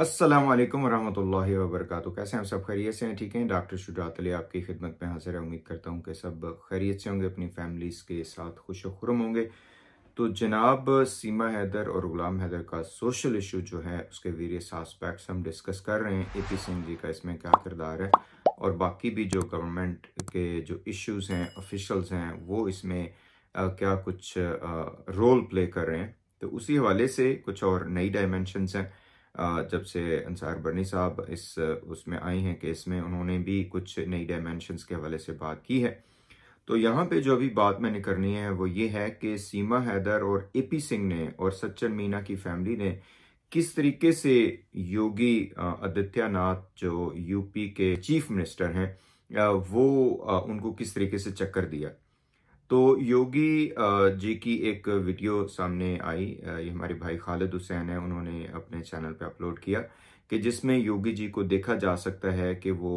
असलम वरहमल वबरक कैसे हैं सब खैरियत से हैं ठीक हैं डॉक्टर शुजात अली आपकी खिदमत में हाजिर है उम्मीद करता हूं कि सब खैरियत से होंगे अपनी फैमिलीज़ के साथ खुश खुरम होंगे तो जनाब सीमा हैदर और गुलाम हैदर का सोशल इशू जो है उसके वेरियस आस्पेक्ट्स हम डिस्कस कर रहे हैं ए पी सिंह जी का इसमें क्या किरदार है और बाकी भी जो गवर्नमेंट के जो इश्यूज़ हैं ऑफिशल्स हैं वो इसमें आ, क्या कुछ आ, रोल प्ले कर रहे हैं तो उसी हवाले से कुछ और नई डायमेंशनस हैं जब से अंसार बर्नी साहब इस उसमें आई हैं केस में उन्होंने भी कुछ नई डायमेंशनस के हवाले से बात की है तो यहाँ पे जो अभी बात मैंने करनी है वो ये है कि सीमा हैदर और ए पी सिंह ने और सच्चन मीना की फैमिली ने किस तरीके से योगी आदित्यनाथ जो यूपी के चीफ मिनिस्टर हैं वो उनको किस तरीके से चक्कर दिया तो योगी जी की एक वीडियो सामने आई ये हमारे भाई खालिद हुसैन है उन्होंने अपने चैनल पे अपलोड किया कि जिसमें योगी जी को देखा जा सकता है कि वो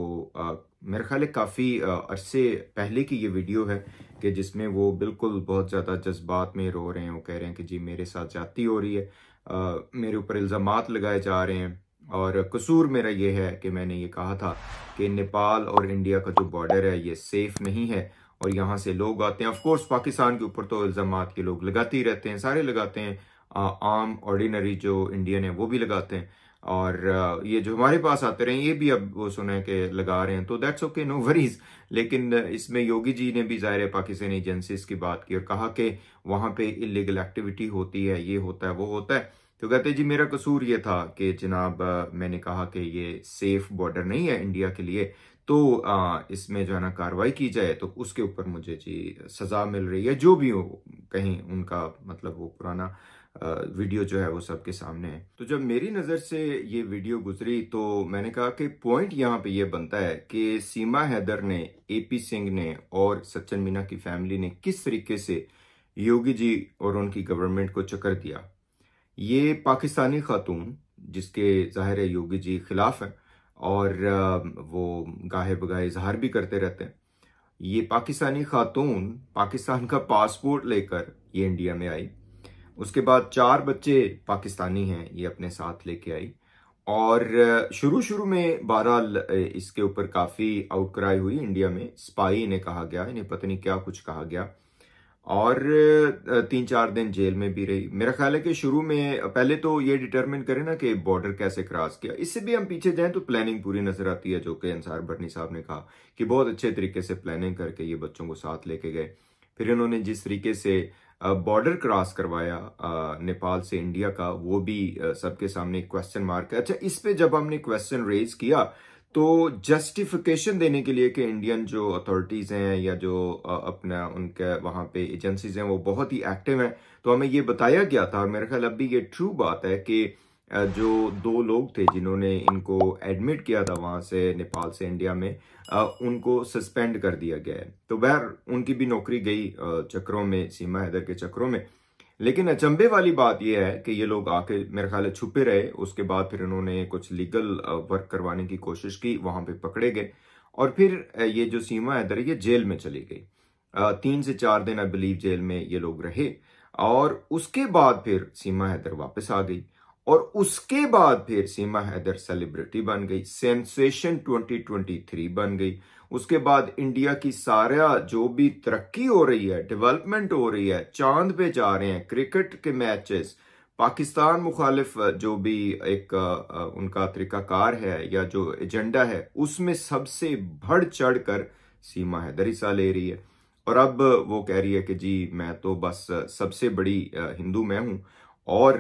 मेरे ख्याल काफ़ी अरसे पहले की ये वीडियो है कि जिसमें वो बिल्कुल बहुत ज़्यादा जज्बात में रो रहे हैं वो कह रहे हैं कि जी मेरे साथ जाती हो रही है आ, मेरे ऊपर इल्ज़ाम लगाए जा रहे हैं और कसूर मेरा ये है कि मैंने ये कहा था कि नेपाल और इंडिया का जो बॉर्डर है ये सेफ़ नहीं है और यहाँ से लोग आते हैं ऑफकोर्स पाकिस्तान के ऊपर तो इल्ज़ाम के लोग लगाते ही रहते हैं सारे लगाते हैं आम ऑर्डिनरी जो इंडियन है वो भी लगाते हैं और ये जो हमारे पास आते रहे ये भी अब वो सुने के लगा रहे हैं तो दैट्स ओके नो वरीज लेकिन इसमें योगी जी ने भी ज़ाहिर पाकिस्तानी एजेंसीज की बात की और कहा कि वहां पे इलीगल एक्टिविटी होती है ये होता है वो होता है तो कहते जी मेरा कसूर ये था कि जनाब मैंने कहा कि ये सेफ बॉर्डर नहीं है इंडिया के लिए तो इसमें जो है ना कार्रवाई की जाए तो उसके ऊपर मुझे जी सजा मिल रही है जो भी हो कहीं उनका मतलब वो पुराना वीडियो जो है वो सबके सामने है तो जब मेरी नज़र से ये वीडियो गुजरी तो मैंने कहा कि पॉइंट यहाँ पे ये बनता है कि सीमा हैदर ने एपी सिंह ने और सचिन मीना की फैमिली ने किस तरीके से योगी जी और उनकी गवर्नमेंट को चक्कर दिया ये पाकिस्तानी खातून जिसके जाहिर है योगी जी खिलाफ है और वो गाहे बगाहे इजहार भी करते रहते हैं ये पाकिस्तानी खातून पाकिस्तान का पासपोर्ट लेकर ये इंडिया में आई उसके बाद चार बच्चे पाकिस्तानी हैं ये अपने साथ लेके आई और शुरू शुरू में बहरहाल इसके ऊपर काफ़ी आउटक्राई हुई इंडिया में स्पाई ने कहा गया इन्हें पता नहीं क्या कुछ कहा गया और तीन चार दिन जेल में भी रही मेरा ख्याल है कि शुरू में पहले तो ये डिटरमिन करें ना कि बॉर्डर कैसे क्रॉस किया इससे भी हम पीछे जाएं तो प्लानिंग पूरी नजर आती है जो कि अंसार भटनी साहब ने कहा कि बहुत अच्छे तरीके से प्लानिंग करके ये बच्चों को साथ लेके गए फिर इन्होंने जिस तरीके से बॉर्डर क्रॉस करवाया नेपाल से इंडिया का वो भी सबके सामने क्वेश्चन मार्क है अच्छा इस पे जब हमने क्वेश्चन रेज किया तो जस्टिफिकेशन देने के लिए कि इंडियन जो अथॉरिटीज़ हैं या जो अपना उनके वहाँ पे एजेंसीज हैं वो बहुत ही एक्टिव हैं तो हमें ये बताया गया था और मेरे ख्याल अब भी ये ट्रू बात है कि जो दो लोग थे जिन्होंने इनको एडमिट किया था वहाँ से नेपाल से इंडिया में उनको सस्पेंड कर दिया गया है तो बैर उनकी भी नौकरी गई चक्रों में सीमा हैदर के चक्रों में लेकिन अचंभे वाली बात यह है कि ये लोग आके मेरे ख्याल छुपे रहे उसके बाद फिर इन्होंने कुछ लीगल वर्क करवाने की कोशिश की वहां पे पकड़े गए और फिर ये जो सीमा हैदर ये जेल में चली गई तीन से चार दिन आई बिलीव जेल में ये लोग रहे और उसके बाद फिर सीमा हैदर वापस आ गई और उसके बाद फिर सीमा हैदर सेलिब्रिटी बन गई सेंसेशन 2023 बन गई उसके बाद इंडिया की सारा जो भी तरक्की हो रही है डेवलपमेंट हो रही है चांद पे जा रहे हैं क्रिकेट के मैचेस पाकिस्तान मुखालिफ जो भी एक उनका तरीकाकार है या जो एजेंडा है उसमें सबसे बढ़ चढ़ कर सीमा हैदर हिस्सा ले रही है और अब वो कह रही है कि जी मैं तो बस सबसे बड़ी हिंदू मैं हूं और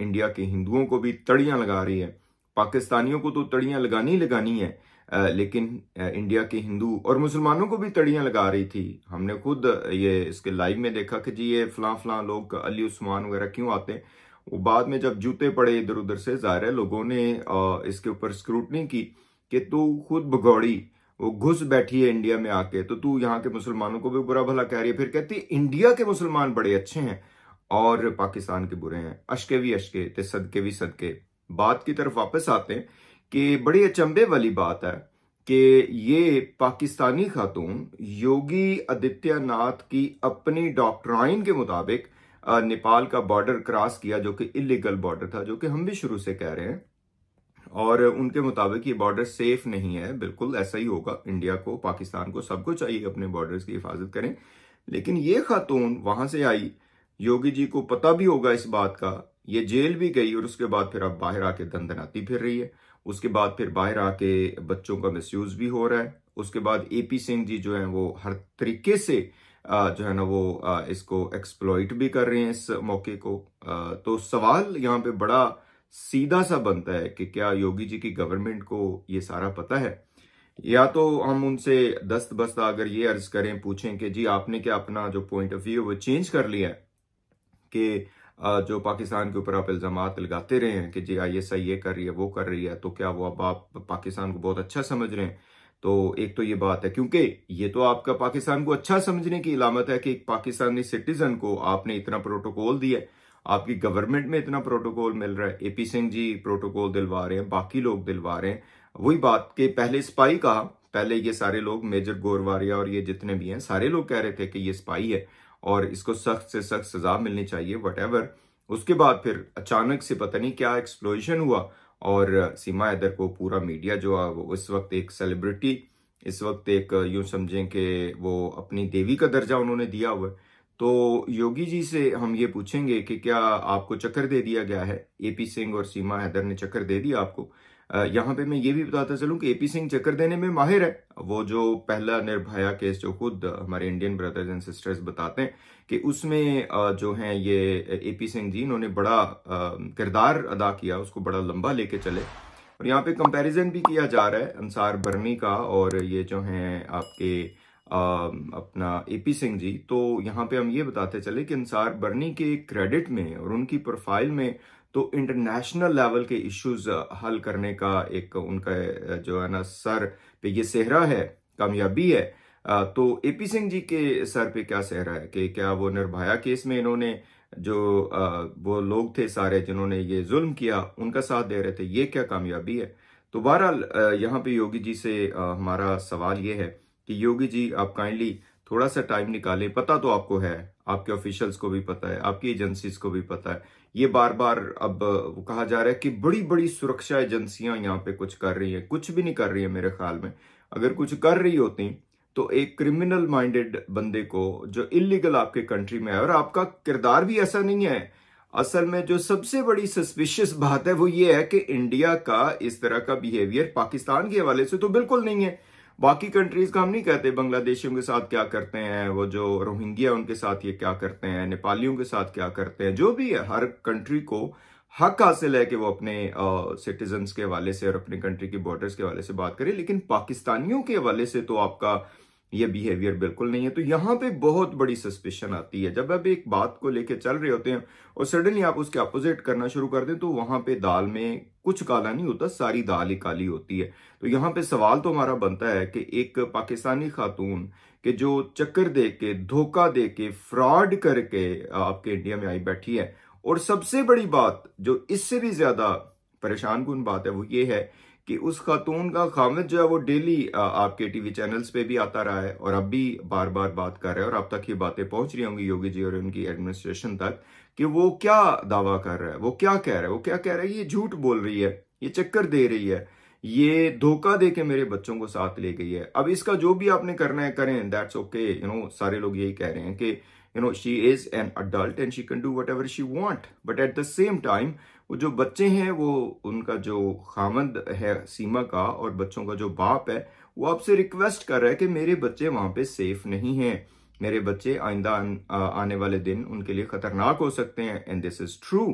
इंडिया के हिंदुओं को भी तड़ियां लगा रही है पाकिस्तानियों को तो तड़ियां लगानी लगानी है लेकिन इंडिया के हिंदू और मुसलमानों को भी तड़ियां लगा रही थी हमने खुद ये इसके लाइव में देखा कि जी ये फलां फलां लोग अली उस्मान वगैरह क्यों आते हैं वो बाद में जब जूते पड़े इधर उधर से ज़ाहिर है लोगों ने इसके ऊपर स्क्रूटनी की कि तू खुद भगौड़ी वो घुस बैठी है इंडिया में आके तो तू यहाँ के मुसलमानों को भी बुरा भला कह रही है फिर कहती इंडिया के मुसलमान बड़े अच्छे हैं और पाकिस्तान के बुरे हैं अशके भी अशके ते सदके भी सदके बात की तरफ वापस आते हैं कि बड़ी अचंभे वाली बात है कि ये पाकिस्तानी खातून योगी आदित्यनाथ की अपनी डॉक्ट्राइन के मुताबिक नेपाल का बॉर्डर क्रॉस किया जो कि इलीगल बॉर्डर था जो कि हम भी शुरू से कह रहे हैं और उनके मुताबिक ये बॉर्डर सेफ नहीं है बिल्कुल ऐसा ही होगा इंडिया को पाकिस्तान को सबको चाहिए अपने बॉर्डर्स की हिफाजत करें लेकिन ये खातून वहां से आई योगी जी को पता भी होगा इस बात का ये जेल भी गई और उसके बाद फिर अब बाहर आके दंदनाती फिर रही है उसके बाद फिर बाहर आके बच्चों का मिसयूज भी हो रहा है उसके बाद ए पी सिंह जी जो है वो हर तरीके से जो है ना वो इसको एक्सप्लॉइट भी कर रहे हैं इस मौके को तो सवाल यहाँ पे बड़ा सीधा सा बनता है कि क्या योगी जी की गवर्नमेंट को ये सारा पता है या तो हम उनसे दस्त बस्त अगर ये अर्ज करें पूछें कि जी आपने क्या अपना जो पॉइंट ऑफ व्यू वो चेंज कर लिया है कि जो पाकिस्तान के ऊपर आप इल्ज़ाम लगाते रहे हैं कि जी आई एस आई ये कर रही है वो कर रही है तो क्या वो अब आप पाकिस्तान को बहुत अच्छा समझ रहे हैं तो एक तो ये बात है क्योंकि ये तो आपका पाकिस्तान को अच्छा समझने की इलामत है कि एक पाकिस्तानी सिटीजन को आपने इतना प्रोटोकॉल दिया आपकी गवर्नमेंट में इतना प्रोटोकॉल मिल रहा है एपी सिंह जी प्रोटोकॉल दिलवा रहे हैं बाकी लोग दिलवा रहे हैं वही बात कि पहले स्पाई कहा पहले ये सारे लोग मेजर गोरवारिया और ये जितने भी हैं सारे लोग कह रहे थे कि ये स्पाई है और इसको सख्त से सख्त सजा मिलनी चाहिए वट उसके बाद फिर अचानक से पता नहीं क्या एक्सप्लोजन हुआ और सीमा हैदर को पूरा मीडिया जो है वो इस वक्त एक सेलिब्रिटी इस वक्त एक यूं समझें कि वो अपनी देवी का दर्जा उन्होंने दिया हुआ तो योगी जी से हम ये पूछेंगे कि क्या आपको चक्कर दे दिया गया है एपी सिंह और सीमा हैदर ने चक्कर दे दिया आपको यहाँ पे मैं ये भी बताता चलूं कि एपी सिंह चक्कर देने में माहिर है वो जो पहला निर्भया केस जो खुद हमारे इंडियन ब्रदर्स एंड सिस्टर्स बताते हैं कि उसमें जो है ये एपी सिंह जी इन्होंने बड़ा किरदार अदा किया उसको बड़ा लंबा लेके चले और यहाँ पे कंपैरिजन भी किया जा रहा है अंसार बर्नी का और ये जो है आपके आ, अपना एपी सिंह जी तो यहाँ पे हम ये बताते चले कि अंसार बर्नी के क्रेडिट में और उनकी प्रोफाइल में तो इंटरनेशनल लेवल के इश्यूज uh, हल करने का एक उनका uh, जो है ना सर पे ये सेहरा है कामयाबी है uh, तो एपी सिंह जी के सर पे क्या सेहरा है कि क्या वो निर्भया केस में इन्होंने जो वो लोग थे सारे जिन्होंने ये जुल्म किया उनका साथ दे रहे थे ये क्या कामयाबी है तो बहरहाल यहाँ पे योगी जी से हमारा सवाल ये है कि योगी जी आप काइंडली थोड़ा सा टाइम निकालें पता तो आपको है आपके ऑफिशियल्स को भी पता है आपकी एजेंसीज को भी पता है ये बार बार अब कहा जा रहा है कि बड़ी बड़ी सुरक्षा एजेंसियां यहाँ पे कुछ कर रही हैं कुछ भी नहीं कर रही है मेरे ख्याल में अगर कुछ कर रही होती तो एक क्रिमिनल माइंडेड बंदे को जो इलीगल आपके कंट्री में है और आपका किरदार भी ऐसा नहीं है असल में जो सबसे बड़ी सस्पिशियस बात है वो ये है कि इंडिया का इस तरह का बिहेवियर पाकिस्तान के हवाले से तो बिल्कुल नहीं है बाकी कंट्रीज का हम नहीं कहते बांग्लादेशियों के साथ क्या करते हैं वो जो रोहिंग्या उनके साथ ये क्या करते हैं नेपालियों के साथ क्या करते हैं जो भी है हर कंट्री को हक हासिल है कि वो अपने सिटीजन्स के हवाले से और अपने कंट्री की बॉर्डर्स के हवाले से बात करें लेकिन पाकिस्तानियों के हवाले से तो आपका ये बिहेवियर बिल्कुल नहीं है तो यहाँ पे बहुत बड़ी सस्पेशन आती है जब आप एक बात को लेके चल रहे होते हैं और सडनली आप उसके अपोजिट करना शुरू कर दें तो वहां पे दाल में कुछ काला नहीं होता सारी दाल ही काली होती है तो यहाँ पे सवाल तो हमारा बनता है कि एक पाकिस्तानी खातून के जो चक्कर दे के धोखा दे के फ्रॉड करके आपके इंडिया में आई बैठी है और सबसे बड़ी बात जो इससे भी ज्यादा परेशान कन बात है वो ये है कि उस खातून का खामिद जो है वो डेली आपके टीवी चैनल्स पे भी आता रहा है और अब भी बार बार बात कर रहे हैं और अब तक ये बातें पहुंच रही होंगी योगी जी और उनकी एडमिनिस्ट्रेशन तक कि वो क्या दावा कर रहा है वो क्या कह रहा है वो क्या कह रहा है ये झूठ बोल रही है ये चक्कर दे रही है ये धोखा दे के मेरे बच्चों को साथ ले गई है अब इसका जो भी आपने करना है करें दैट्स ओके यू नो सारे लोग यही कह रहे हैं कि you know she is an adult and she can do whatever she want but at the same time वो जो बच्चे हैं वो उनका जो खामद है सीमा का और बच्चों का जो बाप है वो आपसे रिक्वेस्ट कर रहा है कि मेरे बच्चे वहां पे सेफ नहीं हैं मेरे बच्चे आइंदा आने वाले दिन उनके लिए खतरनाक हो सकते हैं एंड दिस इज ट्रू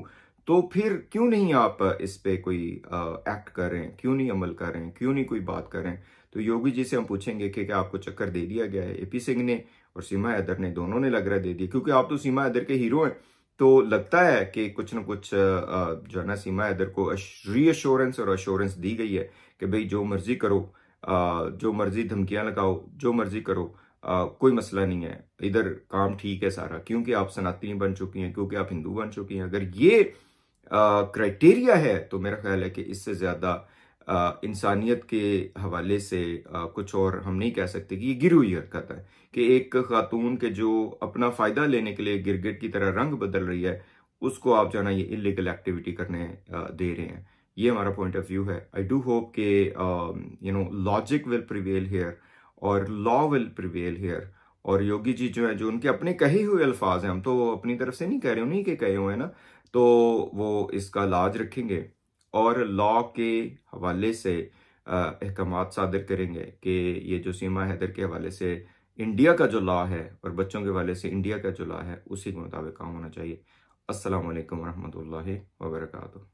तो फिर क्यों नहीं आप इस पे कोई एक्ट कर रहे हैं क्यों नहीं अमल कर रहे हैं क्यों नहीं कोई बात कर रहे हैं तो योगी जी से हम पूछेंगे कि क्या आपको चक्कर दे दिया गया है एपी सिंह ने और सीमा हैदर ने दोनों ने लग रहा है दे दिया क्योंकि आप तो सीमा हैदर के हीरो हैं तो लगता है कि कुछ ना कुछ जो है ना सीमा इधर को रीअश्योरेंस और अश्योरेंस दी गई है कि भाई जो मर्जी करो जो मर्जी धमकियां लगाओ जो मर्जी करो कोई मसला नहीं है इधर काम ठीक है सारा क्योंकि आप सनातनी बन चुकी हैं क्योंकि आप हिंदू बन चुकी हैं अगर ये क्राइटेरिया है तो मेरा ख्याल है कि इससे ज्यादा इंसानियत के हवाले से आ, कुछ और हम नहीं कह सकते कि ये गिरी हुई हरकत है कि एक खातून के जो अपना फ़ायदा लेने के लिए गिरगिट की तरह रंग बदल रही है उसको आप जो है ना ये इलीगल एक्टिविटी करने दे रहे हैं ये हमारा पॉइंट ऑफ व्यू है आई डू होप के you know logic will prevail here और लॉ विल प्रिवेल हेयर और योगी जी जो है जो उनके अपने कहे हुए अल्फाज हैं हम तो अपनी तरफ से नहीं कह रहे उन्हीं के कहे हुए हैं ना तो वो इसका लाज रखेंगे और लॉ के हवाले से अहकाम सादर करेंगे कि ये जो सीमा हैदर के हवाले से इंडिया का जो लॉ है और बच्चों के हवाले से इंडिया का जो लॉ है उसी के मुताबिक काम होना चाहिए असलकम वरहमल वर्का